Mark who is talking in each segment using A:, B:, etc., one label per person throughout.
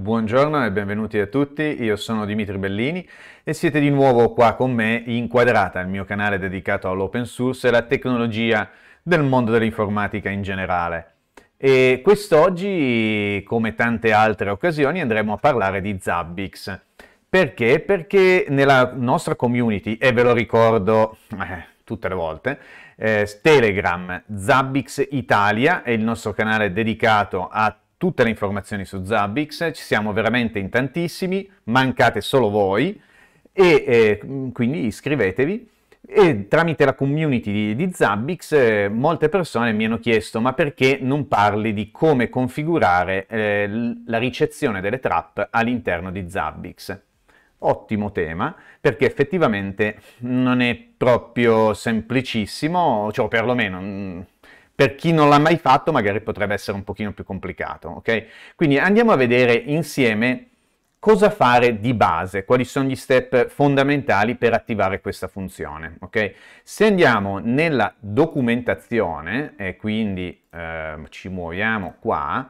A: Buongiorno e benvenuti a tutti, io sono Dimitri Bellini e siete di nuovo qua con me in Quadrata, il mio canale dedicato all'open source e alla tecnologia del mondo dell'informatica in generale. E quest'oggi, come tante altre occasioni, andremo a parlare di Zabbix. Perché? Perché nella nostra community, e ve lo ricordo eh, tutte le volte, eh, Telegram, Zabbix Italia è il nostro canale dedicato a tutte le informazioni su Zabbix, ci siamo veramente in tantissimi, mancate solo voi e eh, mm, quindi iscrivetevi. E tramite la community di, di Zabbix eh, molte persone mi hanno chiesto ma perché non parli di come configurare eh, la ricezione delle trap all'interno di Zabbix. Ottimo tema perché effettivamente non è proprio semplicissimo, cioè perlomeno mm, per chi non l'ha mai fatto magari potrebbe essere un pochino più complicato, ok? Quindi andiamo a vedere insieme cosa fare di base, quali sono gli step fondamentali per attivare questa funzione, ok? Se andiamo nella documentazione e quindi eh, ci muoviamo qua,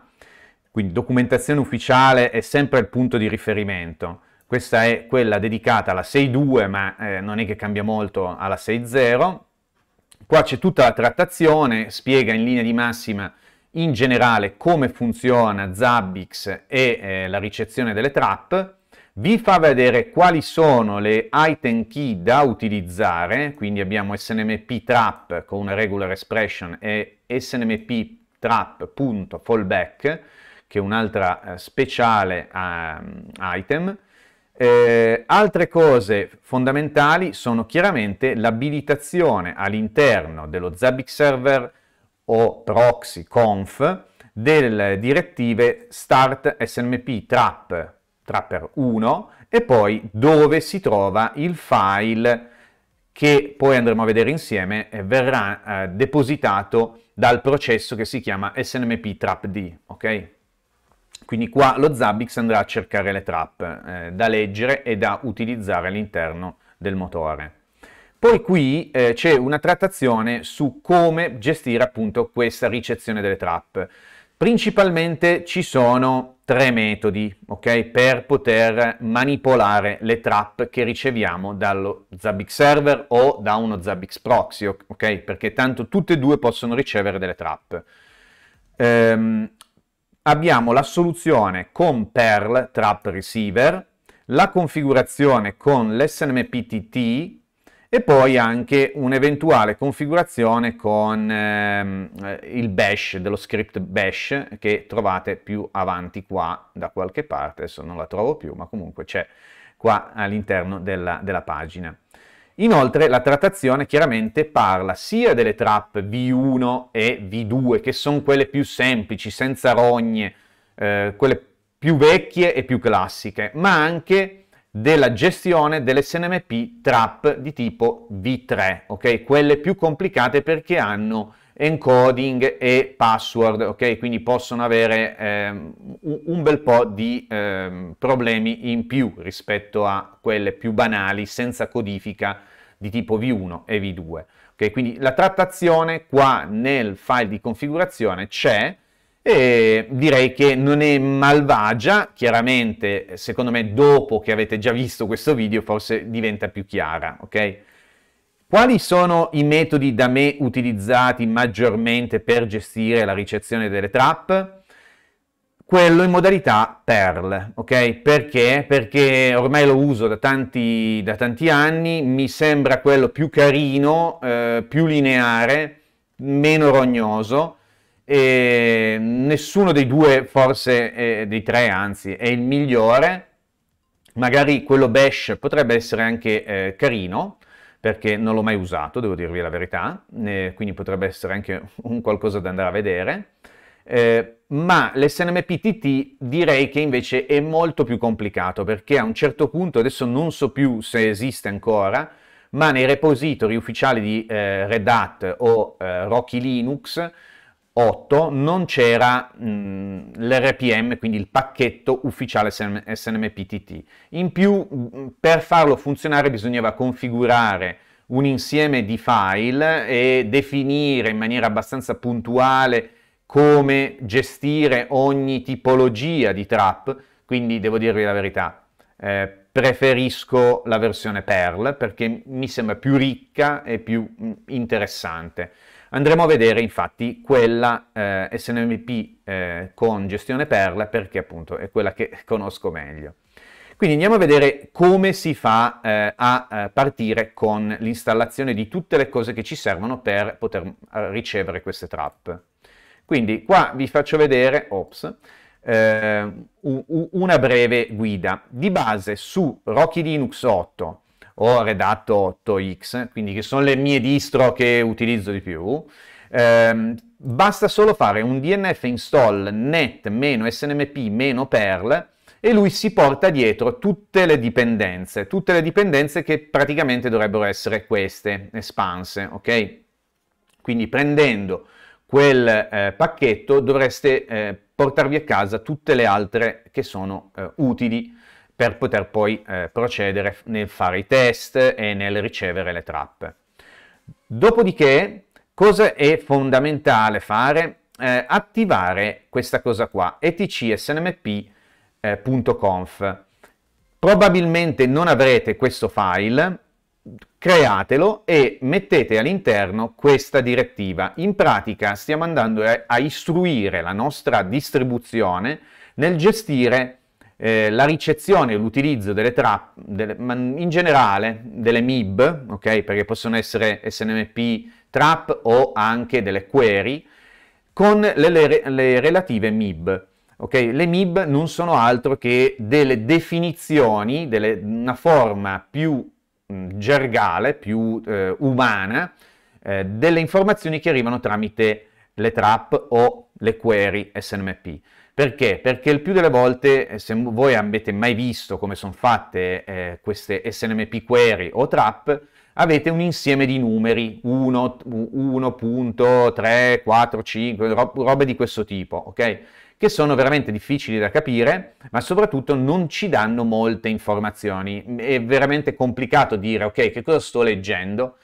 A: quindi documentazione ufficiale è sempre il punto di riferimento, questa è quella dedicata alla 6.2 ma eh, non è che cambia molto alla 6.0, Qua c'è tutta la trattazione, spiega in linea di massima in generale come funziona Zabbix e eh, la ricezione delle trap, vi fa vedere quali sono le item key da utilizzare, quindi abbiamo snmp trap con una regular expression e snmp trap.fallback, che è un'altra eh, speciale eh, item, eh, altre cose fondamentali sono chiaramente l'abilitazione all'interno dello Zabbix server o proxy conf delle direttive start smp trap trapper 1 e poi dove si trova il file che poi andremo a vedere insieme verrà eh, depositato dal processo che si chiama snmp trapd, ok? Quindi qua lo Zabbix andrà a cercare le trap eh, da leggere e da utilizzare all'interno del motore. Poi qui eh, c'è una trattazione su come gestire appunto questa ricezione delle trap. Principalmente ci sono tre metodi okay, per poter manipolare le trap che riceviamo dallo Zabbix server o da uno Zabbix proxy, okay, perché tanto tutte e due possono ricevere delle trap. Ehm, abbiamo la soluzione con Perl Trap Receiver, la configurazione con l'SNMPTT e poi anche un'eventuale configurazione con ehm, eh, il bash, dello script bash che trovate più avanti qua da qualche parte, adesso non la trovo più ma comunque c'è qua all'interno della, della pagina. Inoltre la trattazione chiaramente parla sia delle trap V1 e V2, che sono quelle più semplici, senza rogne, eh, quelle più vecchie e più classiche, ma anche della gestione delle SNMP trap di tipo V3, ok? Quelle più complicate perché hanno encoding e password, ok? Quindi possono avere ehm, un bel po' di ehm, problemi in più rispetto a quelle più banali senza codifica di tipo V1 e V2. Ok? Quindi la trattazione qua nel file di configurazione c'è e direi che non è malvagia, chiaramente secondo me dopo che avete già visto questo video forse diventa più chiara, ok? Quali sono i metodi da me utilizzati maggiormente per gestire la ricezione delle trap? Quello in modalità Perl, ok? Perché? Perché ormai lo uso da tanti, da tanti anni, mi sembra quello più carino, eh, più lineare, meno rognoso e nessuno dei due, forse eh, dei tre anzi, è il migliore. Magari quello Bash potrebbe essere anche eh, carino, perché non l'ho mai usato, devo dirvi la verità, eh, quindi potrebbe essere anche un qualcosa da andare a vedere. Eh, ma l'SNMPTT direi che invece è molto più complicato perché a un certo punto, adesso non so più se esiste ancora, ma nei repository ufficiali di eh, Red Hat o eh, Rocky Linux 8 non c'era mh, mm, l'RPM, quindi il pacchetto ufficiale SN- SNMPTT. In più, mm, per farlo funzionare bisognava configurare un insieme di file e definire in maniera abbastanza puntuale come gestire ogni tipologia di trap, quindi devo dirvi la verità, eh, preferisco la versione Perl perché mi sembra più ricca e più mm, interessante. Andremo a vedere infatti quella eh, SNMP eh, con gestione Perla perché appunto è quella che conosco meglio. Quindi andiamo a vedere come si fa eh, a eh, partire con l'installazione di tutte le cose che ci servono per poter eh, ricevere queste trap. Quindi qua vi faccio vedere, ops, eh, una breve guida. Di base su Rocky Linux 8 ho redatto 8x, quindi che sono le mie distro che utilizzo di più. Eh, basta solo fare un dnf install net-snmp-perl e lui si porta dietro tutte le dipendenze, tutte le dipendenze che praticamente dovrebbero essere queste, espanse, ok? Quindi prendendo quel eh, pacchetto dovreste eh, portarvi a casa tutte le altre che sono eh, utili per poter poi eh, procedere nel fare i test e nel ricevere le trap. Dopodiché, cosa è fondamentale fare? Eh, attivare questa cosa qua, etcsnmp.conf. Eh, Probabilmente non avrete questo file, createlo e mettete all'interno questa direttiva. In pratica stiamo andando a istruire la nostra distribuzione nel gestire eh, la ricezione e l'utilizzo delle trap, delle, in generale delle MIB, okay, perché possono essere SNMP trap o anche delle query, con le, le, le relative MIB. Okay? Le MIB non sono altro che delle definizioni, delle, una forma più mh, mm, gergale, più eh, umana, eh, delle informazioni che arrivano tramite le trap o le query SNMP. Perché? Perché il più delle volte, eh, se voi avete mai visto come sono fatte eh, queste SNMP query o trap, avete un insieme di numeri, 1.3, 4, 5, robe di questo tipo, ok? Che sono veramente difficili da capire, ma soprattutto non ci danno molte informazioni. È veramente complicato dire, ok, che cosa sto leggendo?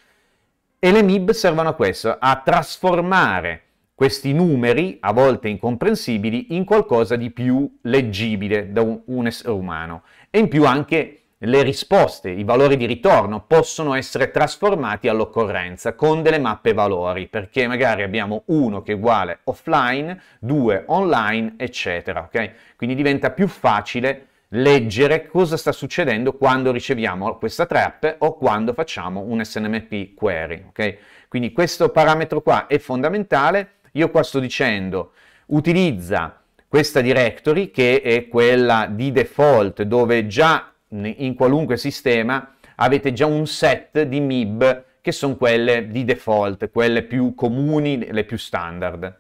A: E le MIB servono a questo, a trasformare questi numeri, a volte incomprensibili, in qualcosa di più leggibile da un, un essere umano. E in più anche le risposte, i valori di ritorno possono essere trasformati all'occorrenza con delle mappe valori, perché magari abbiamo uno che è uguale offline, due online, eccetera. Okay? Quindi diventa più facile leggere cosa sta succedendo quando riceviamo questa trap o quando facciamo un SNMP query. Okay? Quindi questo parametro qua è fondamentale io qua sto dicendo utilizza questa directory che è quella di default dove già in qualunque sistema avete già un set di MIB che sono quelle di default, quelle più comuni, le più standard.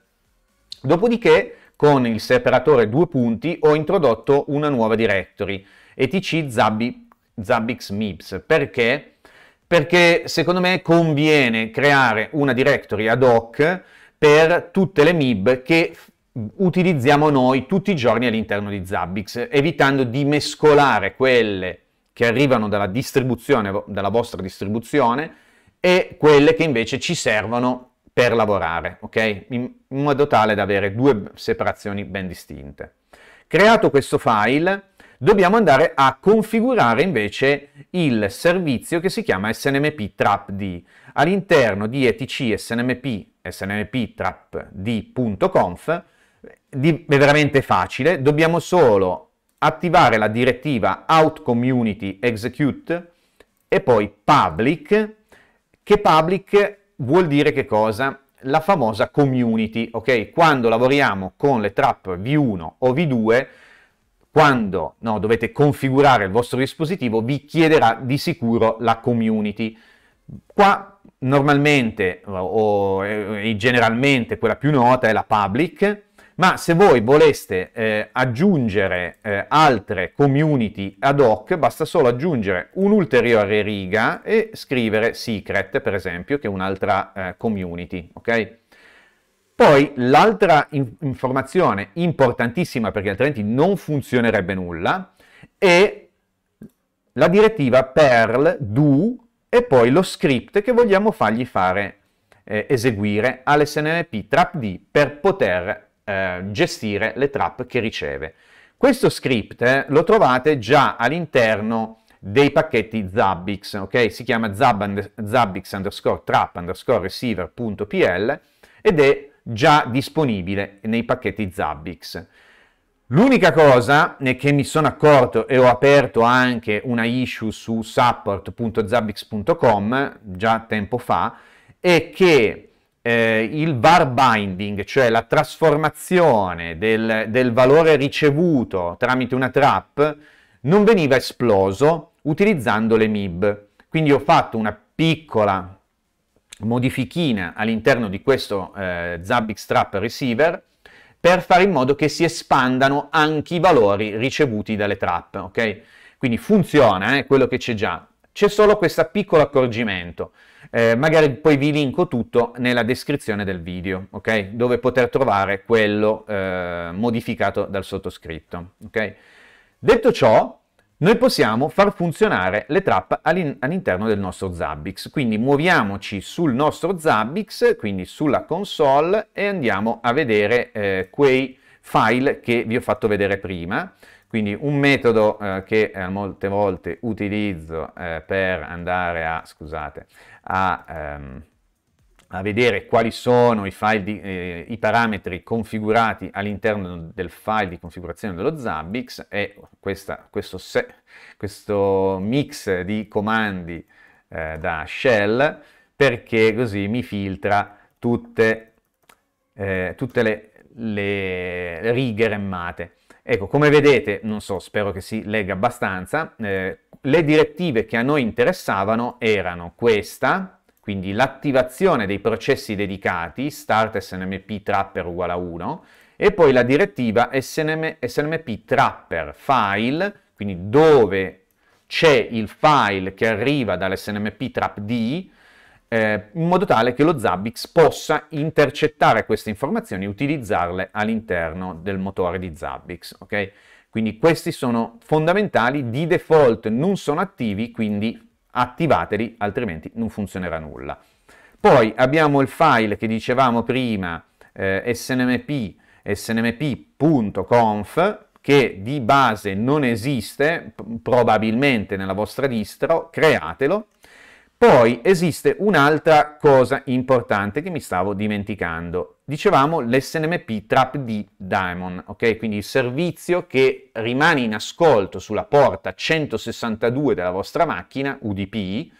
A: Dopodiché con il separatore due punti ho introdotto una nuova directory, etc zabbix, zabbix mips. Perché? Perché secondo me conviene creare una directory ad hoc per tutte le MIB che utilizziamo noi tutti i giorni all'interno di Zabbix, evitando di mescolare quelle che arrivano dalla distribuzione, dalla vostra distribuzione, e quelle che invece ci servono per lavorare, ok? In, modo tale da avere due separazioni ben distinte. Creato questo file, dobbiamo andare a configurare invece il servizio che si chiama snmp trapd. All'interno di etc snmp snmptrapd.conf è veramente facile, dobbiamo solo attivare la direttiva out community execute e poi public, che public vuol dire che cosa? La famosa community, ok? Quando lavoriamo con le trap V1 o V2, quando no, dovete configurare il vostro dispositivo, vi chiederà di sicuro la community. Qua normalmente o generalmente quella più nota è la public, ma se voi voleste eh, aggiungere eh, altre community ad hoc, basta solo aggiungere un'ulteriore riga e scrivere secret, per esempio, che è un'altra eh, community, ok? Poi l'altra in- informazione importantissima, perché altrimenti non funzionerebbe nulla, è la direttiva perl do e poi lo script che vogliamo fargli fare eh, eseguire all'SNMP trapd per poter eh, gestire le trap che riceve. Questo script eh, lo trovate già all'interno dei pacchetti Zabbix, ok? Si chiama zab, zabbix underscore trap underscore receiver.pl ed è già disponibile nei pacchetti Zabbix. L'unica cosa che mi sono accorto e ho aperto anche una issue su support.zabbix.com già tempo fa è che eh, il var binding, cioè la trasformazione del, del valore ricevuto tramite una trap, non veniva esploso utilizzando le MIB. Quindi ho fatto una piccola modifichina all'interno di questo eh, Zabbix Trap Receiver per fare in modo che si espandano anche i valori ricevuti dalle trap, ok? Quindi funziona eh, quello che c'è già. C'è solo questo piccolo accorgimento. Eh, magari poi vi linko tutto nella descrizione del video, ok? Dove poter trovare quello eh, modificato dal sottoscritto, ok? Detto ciò, noi possiamo far funzionare le trap all'interno del nostro Zabbix. Quindi muoviamoci sul nostro Zabbix, quindi sulla console, e andiamo a vedere eh, quei file che vi ho fatto vedere prima. Quindi un metodo eh, che eh, molte volte utilizzo eh, per andare a, scusate, a... Ehm, a vedere quali sono i, di, eh, i parametri configurati all'interno del file di configurazione dello Zabbix e questa, questo, se, questo, mix di comandi eh, da shell perché così mi filtra tutte, eh, tutte le, le righe remmate. Ecco, come vedete, non so, spero che si legga abbastanza, eh, le direttive che a noi interessavano erano questa, quindi l'attivazione dei processi dedicati, start snmp trapper uguale a 1, e poi la direttiva snm, snmp trapper file, quindi dove c'è il file che arriva dall'snmp trapd, eh, in modo tale che lo Zabbix possa intercettare queste informazioni e utilizzarle all'interno del motore di Zabbix. Okay? Quindi questi sono fondamentali, di default non sono attivi, quindi attivateli, altrimenti non funzionerà nulla. Poi abbiamo il file che dicevamo prima, eh, snmp, snmp.conf, che di base non esiste, probabilmente nella vostra distro, createlo, poi esiste un'altra cosa importante che mi stavo dimenticando. Dicevamo l'SNMP Trap D Diamond, ok? Quindi il servizio che rimane in ascolto sulla porta 162 della vostra macchina, UDP,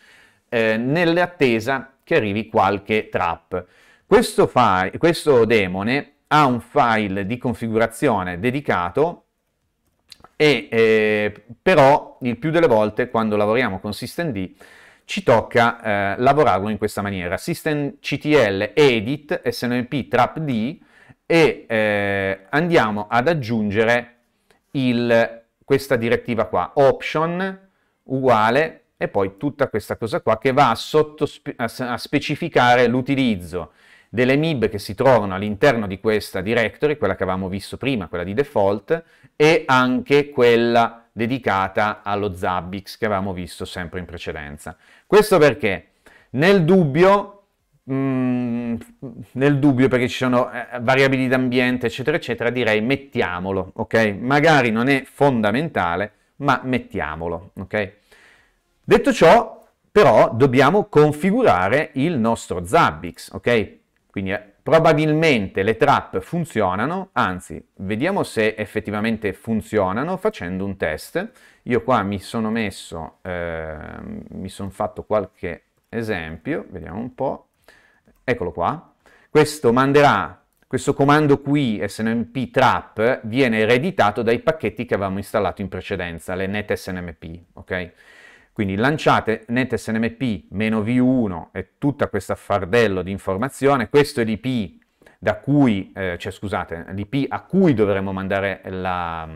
A: eh, nell'attesa che arrivi qualche trap. Questo, file, questo demone ha un file di configurazione dedicato e eh, però il più delle volte quando lavoriamo con SystemD ci tocca eh, lavorarlo in questa maniera. Systemctl edit snp trapd e eh, andiamo ad aggiungere il, questa direttiva qua, option uguale e poi tutta questa cosa qua che va a, sotto, a specificare l'utilizzo delle MIB che si trovano all'interno di questa directory, quella che avevamo visto prima, quella di default, e anche quella dedicata allo Zabbix che avevamo visto sempre in precedenza. Questo perché nel dubbio, mm, nel dubbio perché ci sono eh, variabili d'ambiente eccetera eccetera, direi mettiamolo, ok? Magari non è fondamentale, ma mettiamolo, ok? Detto ciò, però dobbiamo configurare il nostro Zabbix, ok? Quindi eh, Probabilmente le trap funzionano, anzi, vediamo se effettivamente funzionano facendo un test. Io qua mi sono messo, eh, mi sono fatto qualche esempio, vediamo un po'. Eccolo qua. Questo manderà, questo comando qui, snmp trap, viene ereditato dai pacchetti che avevamo installato in precedenza, le net snmp, ok? Quindi lanciate NetSNMP V1 e tutta questa fardello di informazione, questo è l'IP da cui, eh, cioè scusate, l'IP a cui dovremmo mandare la,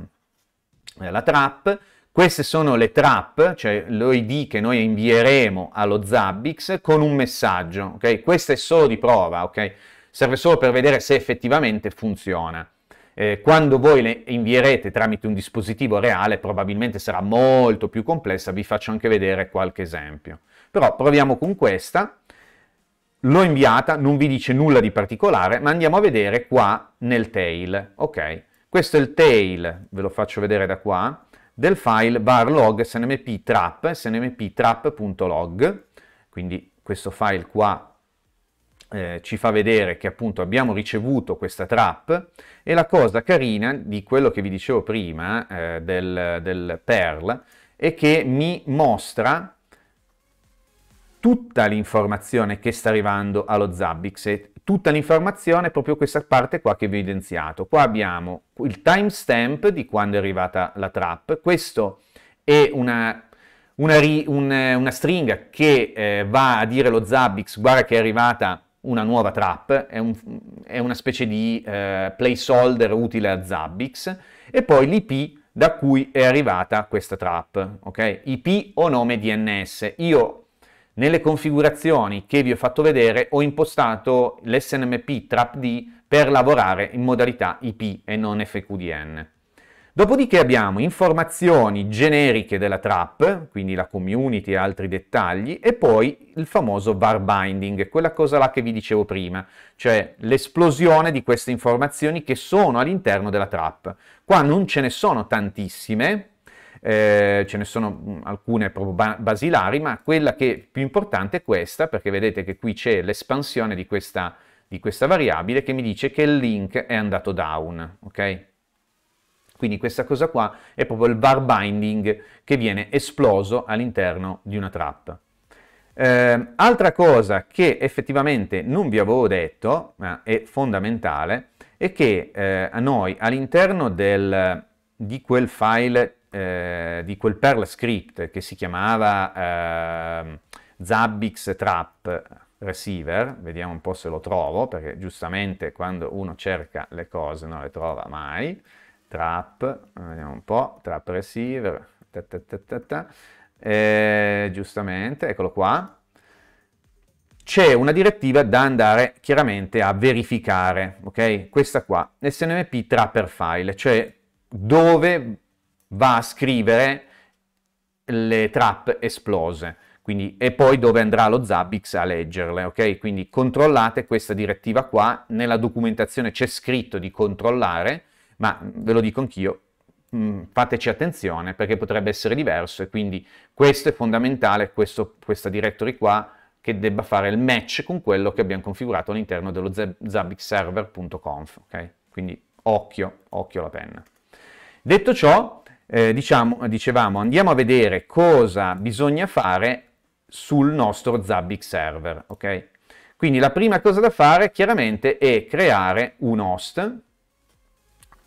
A: eh, la trap, queste sono le trap, cioè l'OID che noi invieremo allo Zabbix con un messaggio, ok? Questa è solo di prova, ok? Serve solo per vedere se effettivamente funziona. Eh, quando voi le invierete tramite un dispositivo reale probabilmente sarà molto più complessa, vi faccio anche vedere qualche esempio. Però proviamo con questa, l'ho inviata, non vi dice nulla di particolare, ma andiamo a vedere qua nel tail, ok? Questo è il tail, ve lo faccio vedere da qua, del file varlog snmp trap, snmptrap.log, quindi questo file qua eh, ci fa vedere che appunto abbiamo ricevuto questa trap e la cosa carina di quello che vi dicevo prima eh, del, del Perl è che mi mostra tutta l'informazione che sta arrivando allo Zabbix e tutta l'informazione proprio questa parte qua che vi ho evidenziato. Qua abbiamo il timestamp di quando è arrivata la trap, questo è una una, una, una stringa che eh, va a dire lo Zabbix guarda che è arrivata una nuova trap, è, un, è una specie di eh, placeholder utile a Zabbix, e poi l'IP da cui è arrivata questa trap, ok? IP o nome DNS. Io nelle configurazioni che vi ho fatto vedere ho impostato l'SNMP TrapD per lavorare in modalità IP e non FQDN. Dopodiché abbiamo informazioni generiche della trap, quindi la community e altri dettagli, e poi il famoso var binding, quella cosa là che vi dicevo prima, cioè l'esplosione di queste informazioni che sono all'interno della trap. Qua non ce ne sono tantissime, eh, ce ne sono mm, alcune proprio basilari, ma quella che è più importante è questa, perché vedete che qui c'è l'espansione di questa, di questa variabile che mi dice che il link è andato down, ok? Quindi questa cosa qua è proprio il var binding che viene esploso all'interno di una trap. Eh, altra cosa che effettivamente non vi avevo detto, ma è fondamentale, è che eh, a noi all'interno di quel file, eh, di quel Perl script che si chiamava ehm, Zabbix Trap, receiver, vediamo un po' se lo trovo, perché giustamente quando uno cerca le cose non le trova mai, trap, vediamo un po', trap receiver, ta ta ta ta eh, giustamente, eccolo qua, c'è una direttiva da andare chiaramente a verificare, ok? Questa qua, snmp trapper file, cioè dove va a scrivere le trap esplose, quindi, e poi dove andrà lo Zabbix a leggerle, ok? Quindi controllate questa direttiva qua, nella documentazione c'è scritto di controllare, ma mm, ve lo dico anch'io, mh, mm, fateci attenzione perché potrebbe essere diverso e quindi questo è fondamentale, questo, questa directory qua, che debba fare il match con quello che abbiamo configurato all'interno dello zabbixserver.conf, ok? Quindi occhio, occhio alla penna. Detto ciò, eh, diciamo, dicevamo, andiamo a vedere cosa bisogna fare sul nostro Zabbix server, ok? Quindi la prima cosa da fare chiaramente è creare un host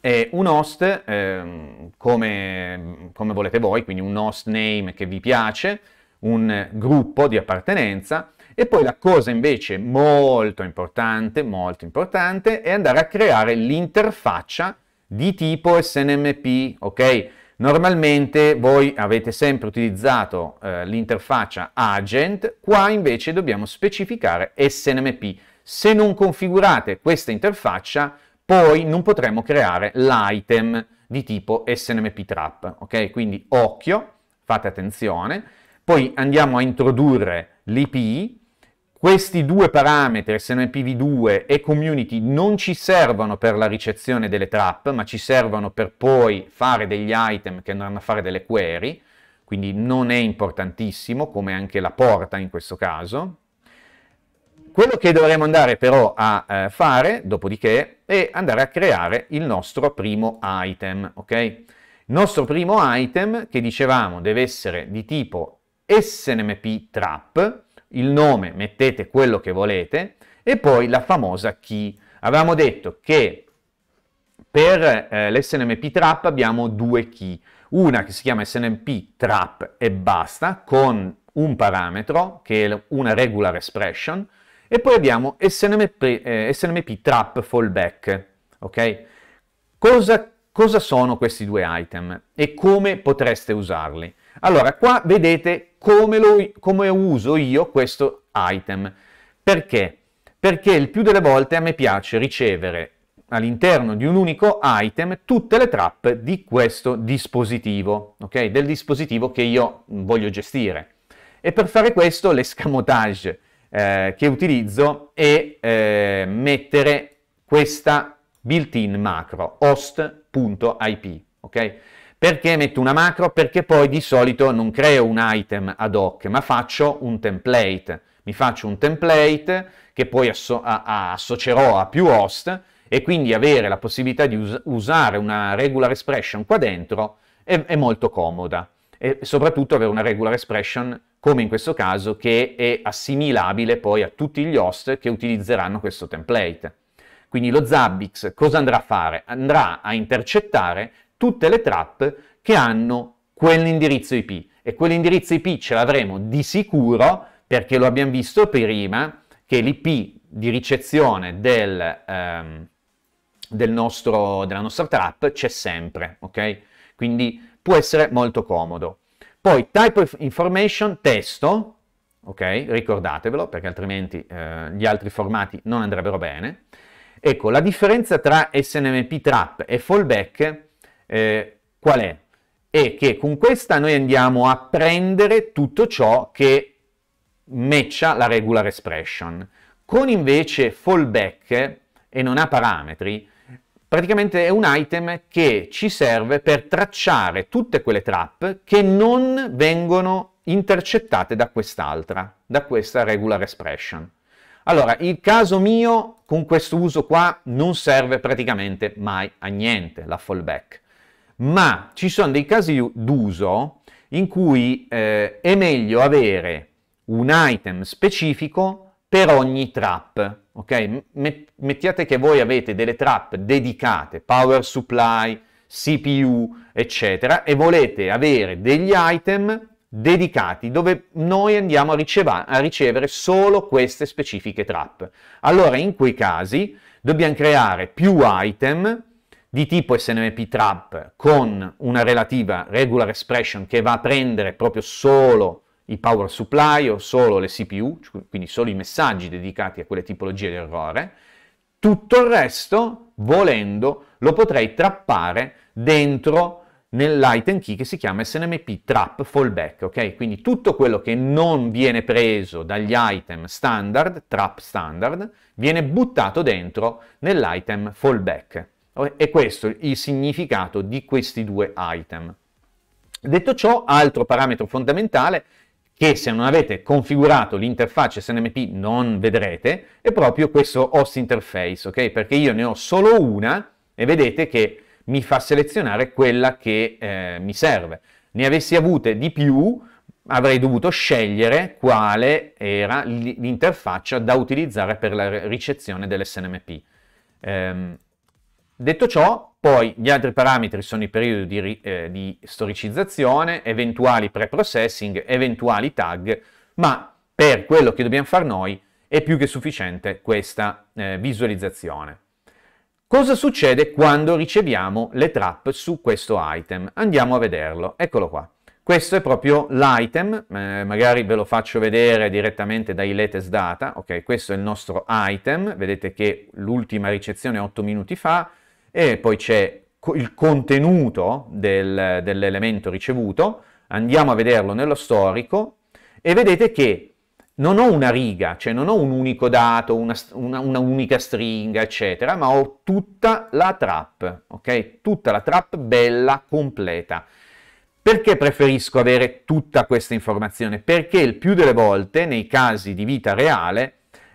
A: e un host, ehm, come, come volete voi, quindi un host name che vi piace, un gruppo di appartenenza, e poi la cosa invece molto importante, molto importante, è andare a creare l'interfaccia di tipo SNMP, ok? Normalmente voi avete sempre utilizzato eh, l'interfaccia agent, qua invece dobbiamo specificare SNMP. Se non configurate questa interfaccia, poi non potremo creare l'item di tipo SNMP trap, ok? Quindi occhio, fate attenzione. Poi andiamo a introdurre l'IP. Questi due parametri, SNMPv2 e community, non ci servono per la ricezione delle trap, ma ci servono per poi fare degli item che andranno a fare delle query, quindi non è importantissimo, come anche la porta in questo caso. Quello che dovremo andare però a eh, fare, dopodiché, e andare a creare il nostro primo item, ok? Il nostro primo item, che dicevamo deve essere di tipo snmp trap, il nome mettete quello che volete, e poi la famosa key. Avevamo detto che per eh, l'SNMP trap abbiamo due key, una che si chiama SNMP trap e basta, con un parametro che è una regular expression, e poi abbiamo SNMP, eh, SNMP Trap Fallback, ok? Cosa, cosa sono questi due item e come potreste usarli? Allora, qua vedete come, lo, come uso io questo item. Perché? Perché il più delle volte a me piace ricevere all'interno di un unico item tutte le trap di questo dispositivo, ok? Del dispositivo che io voglio gestire. E per fare questo l'escamotage eh, che utilizzo e eh, mettere questa built-in macro host.ip. Okay? Perché metto una macro? Perché poi di solito non creo un item ad hoc, ma faccio un template. Mi faccio un template che poi asso- a- a- associerò a più host e quindi avere la possibilità di us- usare una regular expression qua dentro è, è molto comoda e soprattutto avere una regular expression come in questo caso che è assimilabile poi a tutti gli host che utilizzeranno questo template. Quindi lo Zabbix cosa andrà a fare? Andrà a intercettare tutte le trap che hanno quell'indirizzo IP e quell'indirizzo IP ce l'avremo di sicuro perché lo abbiamo visto prima che l'IP di ricezione del, ehm, del nostro, della nostra trap c'è sempre, ok? Quindi può essere molto comodo. Poi type of information, testo, ok? Ricordatevelo perché altrimenti eh, gli altri formati non andrebbero bene. Ecco, la differenza tra SNMP trap e fallback eh, qual è? È che con questa noi andiamo a prendere tutto ciò che matcha la regular expression. Con invece fallback eh, e non ha parametri, praticamente è un item che ci serve per tracciare tutte quelle trap che non vengono intercettate da quest'altra, da questa regular expression. Allora, il caso mio con questo uso qua non serve praticamente mai a niente la fallback, ma ci sono dei casi d'uso in cui eh, è meglio avere un item specifico per ogni trap ok? Mettiate che voi avete delle trap dedicate, power supply, CPU, eccetera, e volete avere degli item dedicati dove noi andiamo a, riceva- a ricevere solo queste specifiche trap. Allora, in quei casi dobbiamo creare più item di tipo SNMP trap con una relativa regular expression che va a prendere proprio solo i power supply o solo le CPU, cioè, quindi solo i messaggi dedicati a quelle tipologie di errore, tutto il resto, volendo, lo potrei trappare dentro nell'item key che si chiama snmp trap fallback, ok? Quindi tutto quello che non viene preso dagli item standard, trap standard, viene buttato dentro nell'item fallback. E questo è il significato di questi due item. Detto ciò, altro parametro fondamentale che se non avete configurato l'interfaccia SNMP non vedrete, è proprio questo host interface, ok? Perché io ne ho solo una e vedete che mi fa selezionare quella che eh, mi serve. Ne avessi avute di più, avrei dovuto scegliere quale era l'interfaccia da utilizzare per la ricezione dell'SNMP. Ehm, detto ciò, poi gli altri parametri sono i periodi di, eh, di storicizzazione, eventuali pre-processing, eventuali tag, ma per quello che dobbiamo fare noi è più che sufficiente questa eh, visualizzazione. Cosa succede quando riceviamo le trap su questo item? Andiamo a vederlo, eccolo qua. Questo è proprio l'item, eh, magari ve lo faccio vedere direttamente dai latest data, ok, questo è il nostro item, vedete che l'ultima ricezione è 8 minuti fa, e poi c'è il contenuto del, dell'elemento ricevuto, andiamo a vederlo nello storico e vedete che non ho una riga, cioè non ho un unico dato, una, una, una unica stringa, eccetera, ma ho tutta la trap, ok? Tutta la trap bella, completa. Perché preferisco avere tutta questa informazione? Perché il più delle volte, nei casi di vita reale,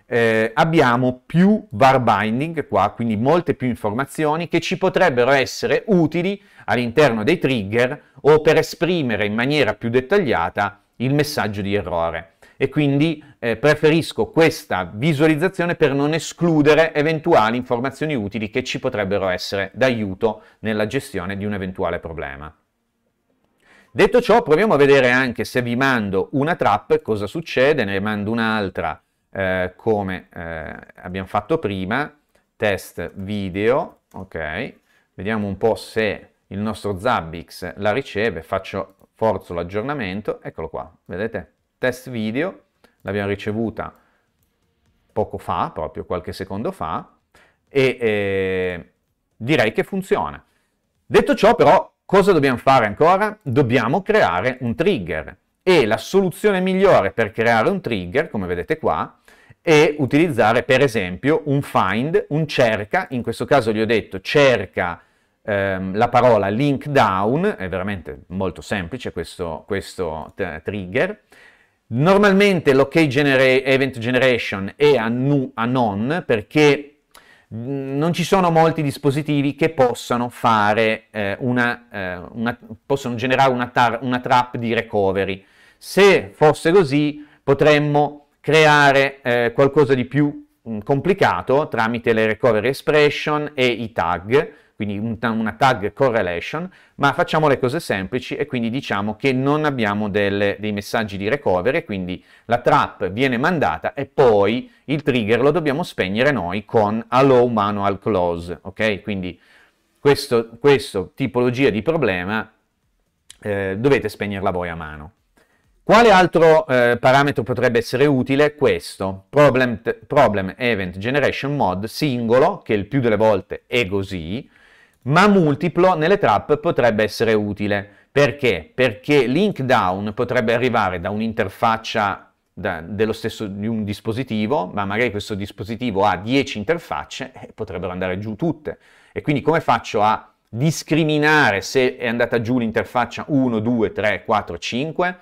A: eh, abbiamo più var binding qua, quindi molte più informazioni che ci potrebbero essere utili all'interno dei trigger o per esprimere in maniera più dettagliata il messaggio di errore e quindi eh, preferisco questa visualizzazione per non escludere eventuali informazioni utili che ci potrebbero essere d'aiuto nella gestione di un eventuale problema. Detto ciò, proviamo a vedere anche se vi mando una trap, cosa succede, ne mando un'altra eh, come eh, abbiamo fatto prima, test video, ok? Vediamo un po' se il nostro Zabbix la riceve, faccio forzo l'aggiornamento, eccolo qua, vedete? Test video, l'abbiamo ricevuta poco fa, proprio qualche secondo fa, e eh, direi che funziona. Detto ciò però, cosa dobbiamo fare ancora? Dobbiamo creare un trigger e la soluzione migliore per creare un trigger, come vedete qua, è utilizzare per esempio un find, un cerca, in questo caso gli ho detto cerca ehm, la parola link down, è veramente molto semplice questo, questo trigger, Normalmente l'ok genera- event generation è a, nu- a non perché mm, non ci sono molti dispositivi che possano, fare, eh, una, eh, una, possono generare una, una trap di recovery. Se fosse così potremmo creare eh, qualcosa di più mh, mm, complicato tramite le recovery expression e i tag, quindi un, una tag correlation, ma facciamo le cose semplici e quindi diciamo che non abbiamo delle, dei messaggi di recovery, quindi la trap viene mandata e poi il trigger lo dobbiamo spegnere noi con allow manual close, ok? Quindi questo, tipologia di problema eh, dovete spegnerla voi a mano. Quale altro eh, parametro potrebbe essere utile? Questo, problem, problem, Event Generation Mod singolo, che il più delle volte è così, ma multiplo nelle trap potrebbe essere utile. Perché? Perché link down potrebbe arrivare da un'interfaccia da, dello stesso di un dispositivo, ma magari questo dispositivo ha 10 interfacce e potrebbero andare giù tutte. E quindi come faccio a discriminare se è andata giù l'interfaccia 1, 2, 3, 4, 5?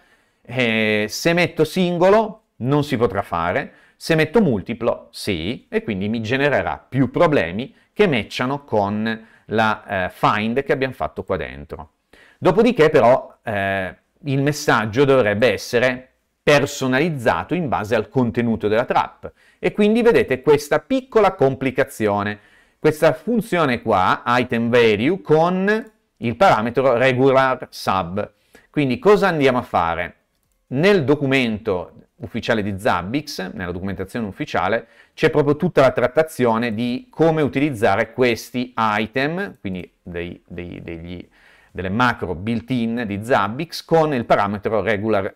A: Eh, se metto singolo non si potrà fare, se metto multiplo sì, e quindi mi genererà più problemi che matchano con la eh, find che abbiamo fatto qua dentro. Dopodiché però eh, il messaggio dovrebbe essere personalizzato in base al contenuto della trap e quindi vedete questa piccola complicazione, questa funzione qua, item value, con il parametro regular sub. Quindi cosa andiamo a fare? Nel documento ufficiale di Zabbix, nella documentazione ufficiale, c'è proprio tutta la trattazione di come utilizzare questi item, quindi dei, dei, degli, delle macro built-in di Zabbix con il parametro regular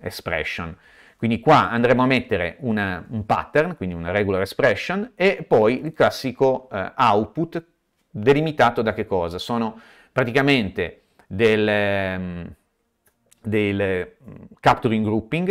A: expression. Quindi qua andremo a mettere una, un pattern, quindi una regular expression, e poi il classico eh, output delimitato da che cosa? Sono praticamente delle ehm, del mm, capturing grouping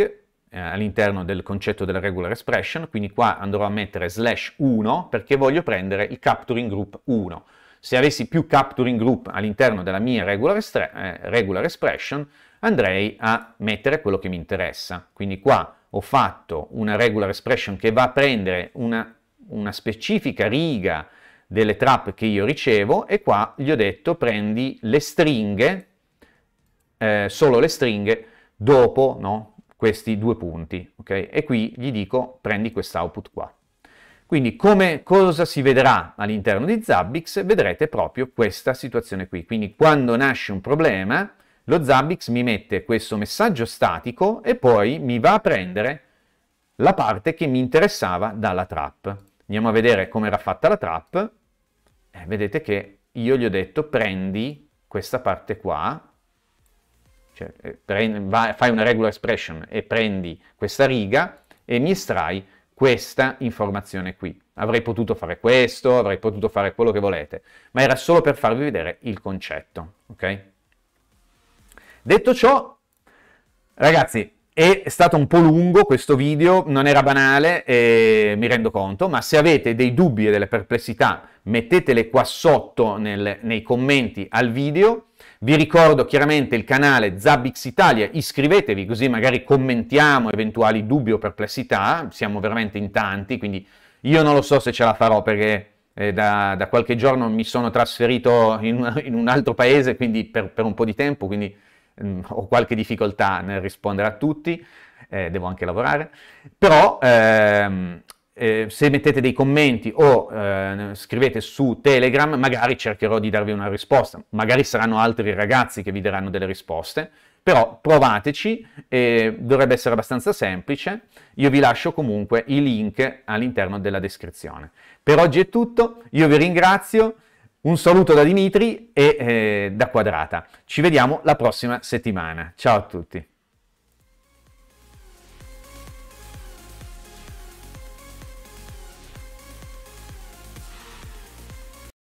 A: eh, all'interno del concetto della regular expression, quindi qua andrò a mettere slash 1 perché voglio prendere il capturing group 1. Se avessi più capturing group all'interno della mia regular, eh, regular expression, andrei a mettere quello che mi interessa. Quindi qua ho fatto una regular expression che va a prendere una, una specifica riga delle trap che io ricevo e qua gli ho detto prendi le stringhe eh, solo le stringhe dopo no, questi due punti, okay? E qui gli dico prendi quest'output qua. Quindi come, cosa si vedrà all'interno di Zabbix? Vedrete proprio questa situazione qui. Quindi quando nasce un problema, lo Zabbix mi mette questo messaggio statico e poi mi va a prendere la parte che mi interessava dalla trap. Andiamo a vedere come era fatta la trap. Eh, vedete che io gli ho detto prendi questa parte qua cioè, eh, prendi, vai, fai una regular expression e prendi questa riga e mi estrai questa informazione qui. Avrei potuto fare questo, avrei potuto fare quello che volete, ma era solo per farvi vedere il concetto, ok? Detto ciò, ragazzi, è stato un po' lungo questo video, non era banale, eh, mi rendo conto, ma se avete dei dubbi e delle perplessità, mettetele qua sotto nel, nei commenti al video vi ricordo chiaramente il canale Zabbix Italia, iscrivetevi così magari commentiamo eventuali dubbi o perplessità, siamo veramente in tanti, quindi io non lo so se ce la farò perché eh, da, da, qualche giorno mi sono trasferito in, in un altro paese, quindi per, per un po' di tempo, quindi mh, mm, ho qualche difficoltà nel rispondere a tutti, eh, devo anche lavorare, però ehm, eh, se mettete dei commenti o eh, scrivete su Telegram, magari cercherò di darvi una risposta. Magari saranno altri ragazzi che vi daranno delle risposte, però provateci, eh, dovrebbe essere abbastanza semplice. Io vi lascio comunque i link all'interno della descrizione. Per oggi è tutto, io vi ringrazio, un saluto da Dimitri e eh, da Quadrata. Ci vediamo la prossima settimana. Ciao a tutti.